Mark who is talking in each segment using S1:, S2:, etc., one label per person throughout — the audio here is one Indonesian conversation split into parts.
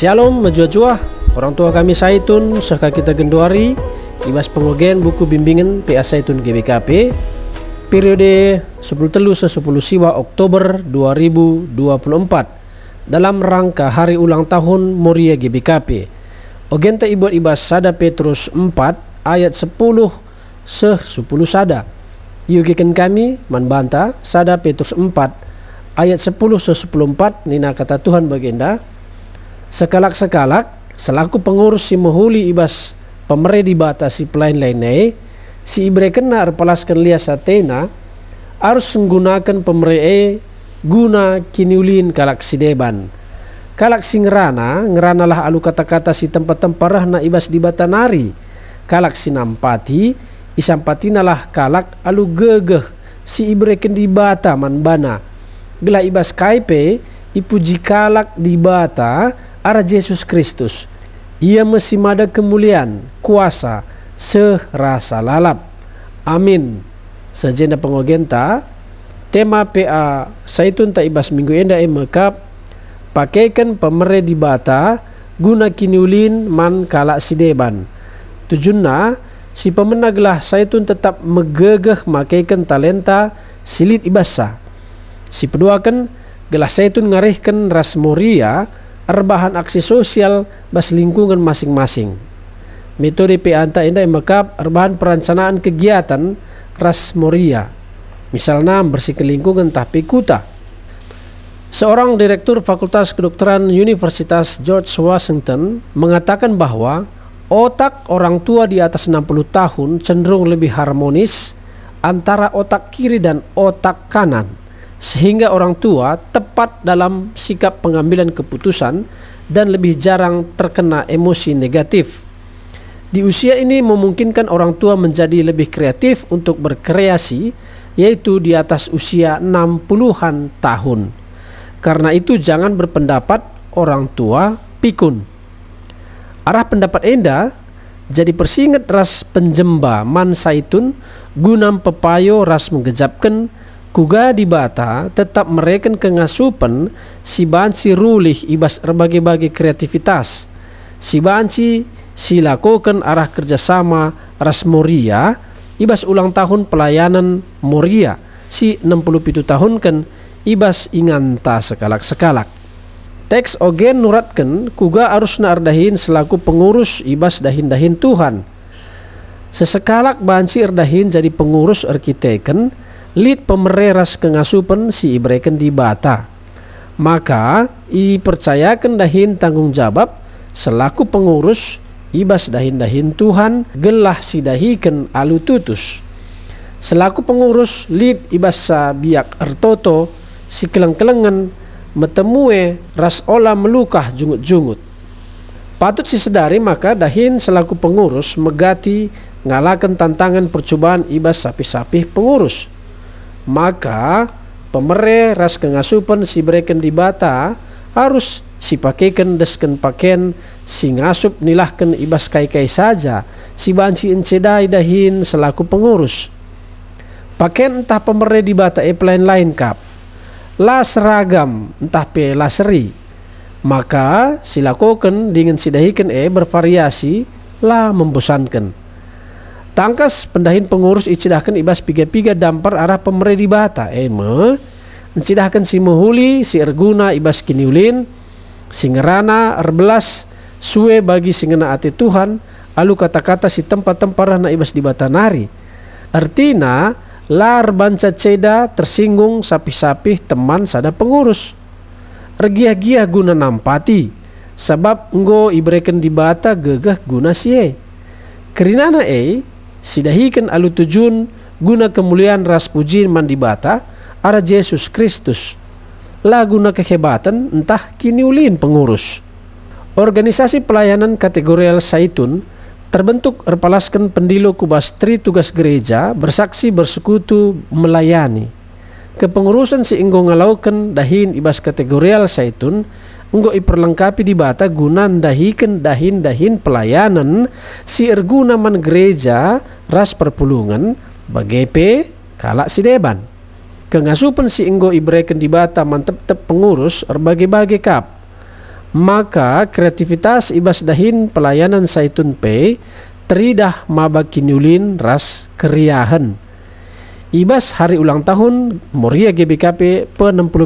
S1: Shalom mejua juah orang tua kami Saitun Saka kita genduari Ibas pengogen buku bimbingan PA Saitun GBKP periode 10 telu 10 siwa Oktober 2024 dalam rangka hari ulang tahun Moria GBKP Ogenta ibuat ibas sada Petrus 4 ayat 10 se 10 sada Yukikan kami manbanta sada Petrus 4 ayat 10 se 14 nina kata Tuhan bagenda sekalak-sekalak selaku pengurus si mahuli ibas batas si pelain lainnya si ibre kena arpalaskan lia satena harus menggunakan pemerai e, guna kiniulin kalak deban, kalak si ngerana lah alu kata-kata si tempat-tempat rahna ibas di batanari kalak nampati isampati nalah kalak alu gegeh si ibre di bata manbana bila ibas kaipe ipuji kalak di bata arah Yesus Kristus. Ia masih mada kemuliaan, kuasa, serasa lalap. Amin. Sajena pengogenta, tema PA Saitun tak ibas minggu enda emekap, pakaikan pemere di bata, guna kiniulin man kalak sideban. Tujunna, si pemenaglah Saitun tetap megegeh makaikan talenta silit ibasa. Si peduakan, gelah Saitun ngarihkan moria rebahan aksi sosial bas lingkungan masing-masing. Metode pianta indah makap rebahan perencanaan kegiatan ras moria. Misalnya bersih ke lingkungan tapi kuta. Seorang direktur Fakultas Kedokteran Universitas George Washington mengatakan bahwa otak orang tua di atas 60 tahun cenderung lebih harmonis antara otak kiri dan otak kanan sehingga orang tua tepat dalam sikap pengambilan keputusan dan lebih jarang terkena emosi negatif. Di usia ini memungkinkan orang tua menjadi lebih kreatif untuk berkreasi, yaitu di atas usia 60-an tahun. Karena itu jangan berpendapat orang tua pikun. Arah pendapat Enda jadi persingat ras penjemba mansaitun gunam pepayo ras menggejapkan Kuga di bata tetap mereken kengasupan si banci rulih ibas berbagai-bagai kreativitas. Si banci silakukan arah kerjasama ras Moria ibas ulang tahun pelayanan Moria si 60 67 tahun ken ibas inganta sekalak-sekalak. Teks ogen nuratken kuga arus naerdahin selaku pengurus ibas dahin-dahin Tuhan. Sesekalak banci erdahin jadi pengurus er Lid pemereras kengasupan si ibreken di bata. Maka i percayakan dahin tanggung jawab selaku pengurus ibas dahin-dahin Tuhan gelah si alu tutus. Selaku pengurus lid ibasa biak ertoto si keleng-kelengan metemue ras olah melukah jungut-jungut. Patut si sedari maka dahin selaku pengurus megati ngalakan tantangan percobaan ibas sapi-sapi pengurus maka pemere ras kengasupan si breken di bata harus si pakeken desken paken si ngasup nilahkan ibas kai-kai saja si banci encedai dahin selaku pengurus paken entah pemere di bata e plan lain kap las ragam entah pe laseri seri maka silakoken dengan sidahiken e bervariasi lah membosankan Tangkas pendahin pengurus icidahkan ibas piga-piga dampar arah pemerdi bata. Ema, eh, icidahkan si muhuli, si erguna, ibas kiniulin, si Ngerana, erbelas, suwe bagi ngena ati Tuhan, alu kata-kata si tempat-temparah na ibas di bata nari. Artina, lar banca ceda tersinggung sapi-sapi teman sada pengurus. Ergiah-giah guna nampati, sebab ngo ibreken di bata gegah guna siye. Kerinana eh, sidahikan alu tujuan guna kemuliaan ras puji mandibata arah Yesus Kristus. Lah guna kehebatan entah kini ulin pengurus. Organisasi pelayanan kategorial Saitun terbentuk erpalaskan pendilo kubastri tugas gereja bersaksi bersekutu melayani. Kepengurusan si Inggo ngalaukan dahin ibas kategorial Saitun Engkau diperlengkapi di bata gunan dahikan dahin dahin pelayanan si ergunaman gereja ras perpulungan bagepe kalak si deban. Kengasupan si engkau ibreken di bata mantep-tep pengurus berbagai-bagai kap. Maka kreativitas ibas dahin pelayanan saitun pe teridah mabakinulin ras keriahan. Ibas hari ulang tahun Moria GBKP pe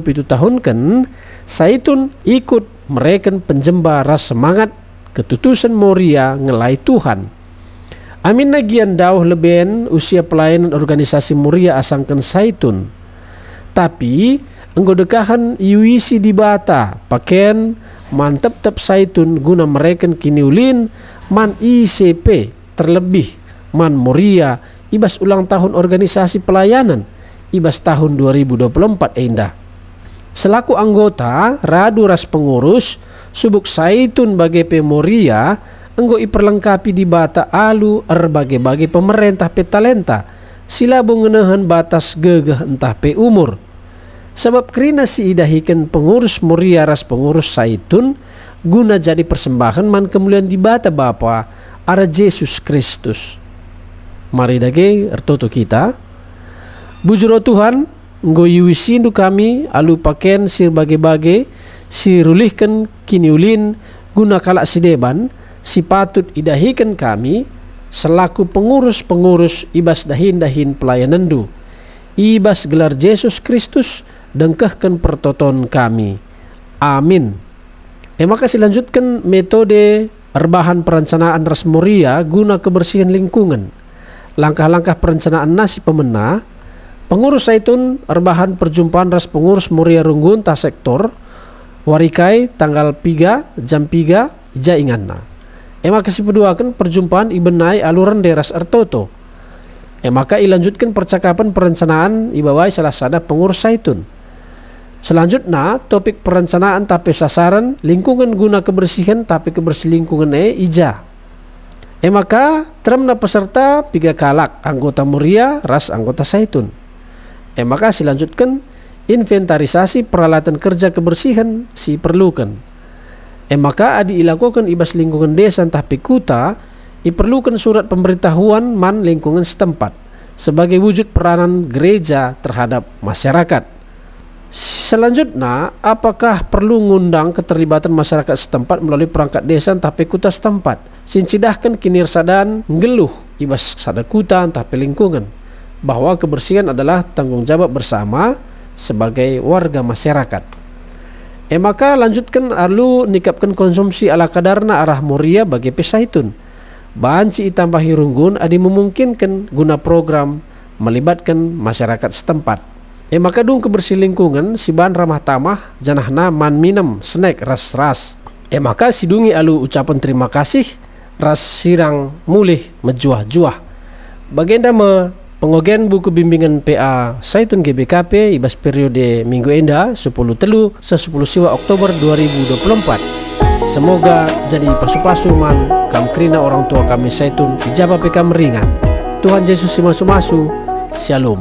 S1: itu tahun ken Saitun ikut mereka penjembah ras semangat ketutusan Moria ngelai Tuhan. Amin nagian dauh leben usia pelayanan organisasi Moria asangkan Saitun. Tapi enggo dekahan yuisi di bata paken mantep tep Saitun guna mereka kini ulin man ICP terlebih man Moria ibas ulang tahun organisasi pelayanan ibas tahun 2024 endah. Selaku anggota Radu Ras Pengurus, Subuk Saitun bagi Pemoria, enggo iperlengkapi di bata alu erbagai-bagai pemerintah petalenta, sila bungenahan batas gegah entah pe umur. Sebab kerina si idahikan pengurus Moria ras pengurus Saitun, guna jadi persembahan man kemuliaan di bata Bapa, ara Yesus Kristus. Mari dage ertoto kita. Bujuro Tuhan, ngo yusindu kami alu paken sir bage-bage kini kiniulin guna kalak sideban patut idahikan kami selaku pengurus-pengurus ibas dahin-dahin pelayanan du ibas gelar Yesus Kristus dengkehkan pertoton kami amin eh maka selanjutkan metode erbahan perencanaan rasmoria guna kebersihan lingkungan langkah-langkah perencanaan nasi pemenang Pengurus Zaitun Erbahan Perjumpaan Ras Pengurus Muria Runggun Ta Sektor Warikai tanggal 3 jam 3 Jaingana. Ema Ema kan perjumpaan ibenai aluran deras Ertoto. Emaka ilanjutkan percakapan perencanaan ibawai salah sada pengurus Zaitun. Selanjutnya, topik perencanaan tapi sasaran lingkungan guna kebersihan tapi kebersih lingkungan e ija. Emaka termna peserta tiga kalak anggota muria ras anggota saitun. Eh, maka silanjutkan lanjutkan inventarisasi peralatan kerja kebersihan si perlukan. eh, maka adi ilakukan ibas lingkungan desa entah pikuta diperlukan surat pemberitahuan man lingkungan setempat sebagai wujud peranan gereja terhadap masyarakat. Selanjutnya, apakah perlu mengundang keterlibatan masyarakat setempat melalui perangkat desa entah pekuta setempat? Sincidahkan kinirsadan ngeluh ibas sadakuta entah pelingkungan bahwa kebersihan adalah tanggung jawab bersama sebagai warga masyarakat. Eh maka lanjutkan eh, alu nikapkan konsumsi ala kadarna arah muria bagi pesahitun. Banci tambah hirunggun adi memungkinkan guna program melibatkan masyarakat setempat. Eh maka dung kebersih lingkungan si ban ramah tamah janahna man minem snack ras ras. Eh maka sidungi alu ucapan terima kasih ras sirang mulih mejuah juah. Bagenda me Pengogen buku bimbingan PA Saitun GBKP ibas periode Minggu Enda 10 telu 10 siwa Oktober 2024. Semoga jadi pasu-pasu man kam krina orang tua kami Saitun dijabat PK meringan. Tuhan Yesus simasu-masu. Shalom.